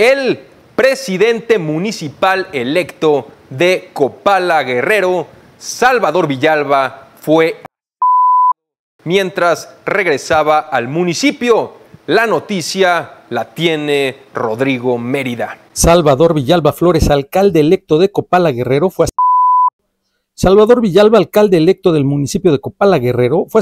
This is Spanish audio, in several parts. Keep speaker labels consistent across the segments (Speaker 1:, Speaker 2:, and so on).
Speaker 1: el presidente municipal electo de Copala Guerrero, Salvador Villalba, fue mientras regresaba al municipio. La noticia la tiene Rodrigo Mérida.
Speaker 2: Salvador Villalba Flores, alcalde electo de Copala Guerrero, fue Salvador Villalba, alcalde electo del municipio de Copala Guerrero, fue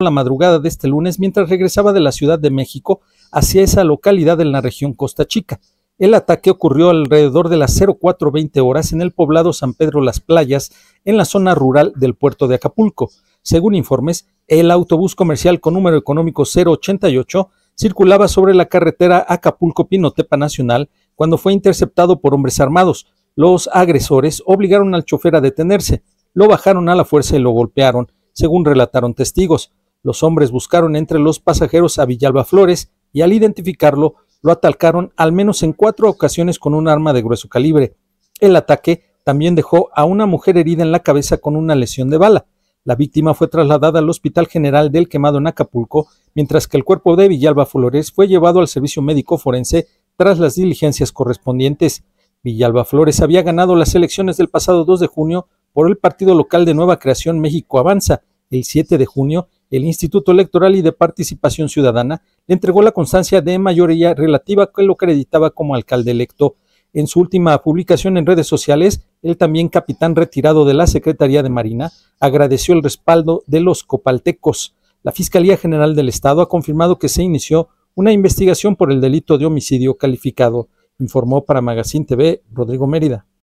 Speaker 2: la madrugada de este lunes mientras regresaba de la Ciudad de México hacia esa localidad en la región Costa Chica. El ataque ocurrió alrededor de las 0420 horas en el poblado San Pedro Las Playas, en la zona rural del puerto de Acapulco. Según informes, el autobús comercial con número económico 088 circulaba sobre la carretera Acapulco-Pinotepa Nacional cuando fue interceptado por hombres armados. Los agresores obligaron al chofer a detenerse, lo bajaron a la fuerza y lo golpearon, según relataron testigos. Los hombres buscaron entre los pasajeros a Villalba Flores, y al identificarlo lo atacaron al menos en cuatro ocasiones con un arma de grueso calibre. El ataque también dejó a una mujer herida en la cabeza con una lesión de bala. La víctima fue trasladada al Hospital General del Quemado en Acapulco, mientras que el cuerpo de Villalba Flores fue llevado al servicio médico forense tras las diligencias correspondientes. Villalba Flores había ganado las elecciones del pasado 2 de junio por el partido local de Nueva Creación México Avanza. El 7 de junio, el Instituto Electoral y de Participación Ciudadana entregó la constancia de mayoría relativa que lo acreditaba como alcalde electo. En su última publicación en redes sociales, el también capitán retirado de la Secretaría de Marina agradeció el respaldo de los copaltecos. La Fiscalía General del Estado ha confirmado que se inició una investigación por el delito de homicidio calificado, informó para Magazine TV Rodrigo Mérida.